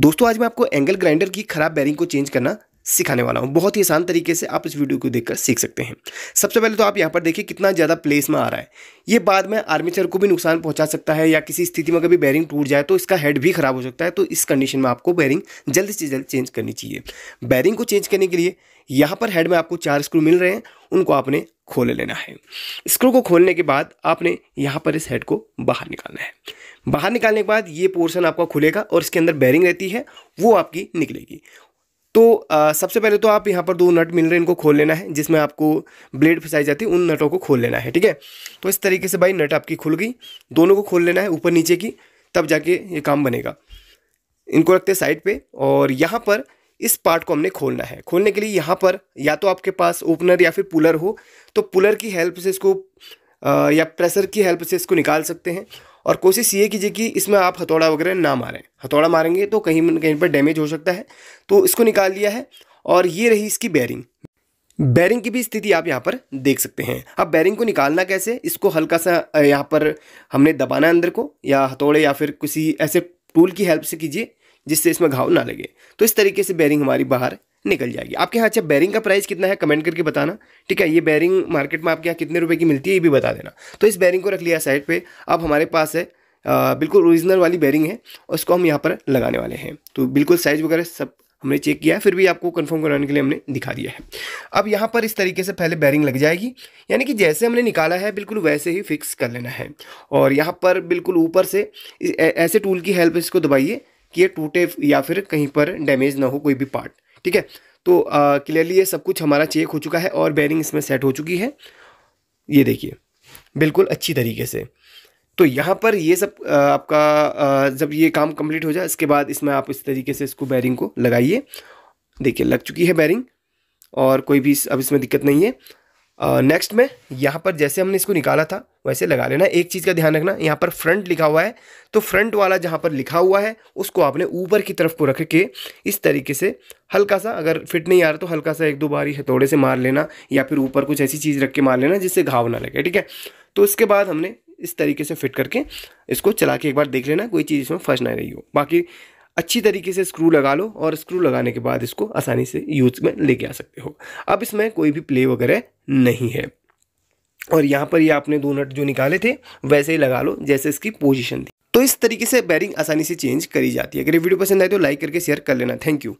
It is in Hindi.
दोस्तों आज मैं आपको एंगल ग्राइंडर की खराब बैरिंग को चेंज करना सिखाने वाला हूँ बहुत ही आसान तरीके से आप इस वीडियो को देखकर सीख सकते हैं सबसे पहले तो आप यहाँ पर देखिए कितना ज़्यादा प्लेस में आ रहा है ये बाद में आर्मीचर को भी नुकसान पहुँचा सकता है या किसी स्थिति में कभी बैरिंग टूट जाए तो इसका हेड भी खराब हो सकता है तो इस कंडीशन में आपको बैरिंग जल्द से जल्द चेंज करनी चाहिए बैरिंग को चेंज करने के लिए यहाँ पर हेड में आपको चार स्क्रू मिल रहे हैं उनको आपने खोल लेना है स्क्रू को खोलने के बाद आपने यहाँ पर इस हेड को बाहर निकालना है बाहर निकालने के बाद ये पोर्शन आपका खुलेगा और इसके अंदर बैरिंग रहती है वो आपकी निकलेगी तो आ, सबसे पहले तो आप यहाँ पर दो नट मिल रहे हैं इनको खोल लेना है जिसमें आपको ब्लेड फंसाई जाती है उन नटों को खोल लेना है ठीक है तो इस तरीके से भाई नट आपकी खुल गई दोनों को खोल लेना है ऊपर नीचे की तब जाके ये काम बनेगा इनको रखते साइड पे और यहाँ पर इस पार्ट को हमने खोलना है खोलने के लिए यहाँ पर या तो आपके पास ओपनर या फिर पुलर हो तो पुलर की हेल्प से इसको या प्रेशर की हेल्प से इसको निकाल सकते हैं और कोशिश ये कीजिए कि इसमें आप हथौड़ा वगैरह ना मारें हथौड़ा मारेंगे तो कहीं कहीं पर डैमेज हो सकता है तो इसको निकाल लिया है और ये रही इसकी बैरिंग बैरिंग की भी स्थिति आप यहाँ पर देख सकते हैं अब बैरिंग को निकालना कैसे इसको हल्का सा यहाँ पर हमने दबाना अंदर को या हथौड़े या फिर किसी ऐसे टूल की हेल्प से कीजिए जिससे इसमें घाव ना लगे तो इस तरीके से बैरिंग हमारी बाहर निकल जाएगी आपके यहाँ अच्छा बैरिंग का प्राइस कितना है कमेंट करके बताना ठीक है ये बैरिंग मार्केट में आपके यहाँ कितने रुपए की मिलती है ये भी बता देना तो इस बैरिंग को रख लिया साइड पे अब हमारे पास है आ, बिल्कुल ओरिजिनल वाली बैरिंग है और इसको हम यहाँ पर लगाने वाले हैं तो बिल्कुल साइज़ वगैरह सब हमने चेक किया है फिर भी आपको कन्फर्म कराने के लिए हमने दिखा दिया है अब यहाँ पर इस तरीके से पहले बैरिंग लग जाएगी यानी कि जैसे हमने निकाला है बिल्कुल वैसे ही फिक्स कर लेना है और यहाँ पर बिल्कुल ऊपर से ऐसे टूल की हेल्प इसको दबाइए कि ये टूटे या फिर कहीं पर डैमेज ना हो कोई भी पार्ट ठीक है तो क्लियरली ये सब कुछ हमारा चेक हो चुका है और बैरिंग इसमें सेट हो चुकी है ये देखिए बिल्कुल अच्छी तरीके से तो यहाँ पर ये सब आ, आपका आ, जब ये काम कंप्लीट हो जाए इसके बाद इसमें आप इस तरीके से इसको बैरिंग को लगाइए देखिए लग चुकी है बैरिंग और कोई भी अब इसमें दिक्कत नहीं है नेक्स्ट में यहाँ पर जैसे हमने इसको निकाला था वैसे लगा लेना एक चीज़ का ध्यान रखना यहाँ पर फ्रंट लिखा हुआ है तो फ्रंट वाला जहाँ पर लिखा हुआ है उसको आपने ऊपर की तरफ को रख के इस तरीके से हल्का सा अगर फिट नहीं आ रहा तो हल्का सा एक दो बार ही हथौड़े से मार लेना या फिर ऊपर कुछ ऐसी चीज़ रख के मार लेना जिससे घाव ना लगे ठीक है तो इसके बाद हमने इस तरीके से फिट करके इसको चला के एक बार देख लेना कोई चीज़ इसमें फंस ना रही हो बाकी अच्छी तरीके से स्क्रू लगा लो और स्क्रू लगाने के बाद इसको आसानी से यूज में लेके आ सकते हो अब इसमें कोई भी प्ले वगैरह नहीं है और यहाँ पर ये यह आपने दो नट जो निकाले थे वैसे ही लगा लो जैसे इसकी पोजीशन थी तो इस तरीके से बैरिंग आसानी से चेंज करी जाती है अगर ये वीडियो पसंद आए तो लाइक करके शेयर कर लेना थैंक यू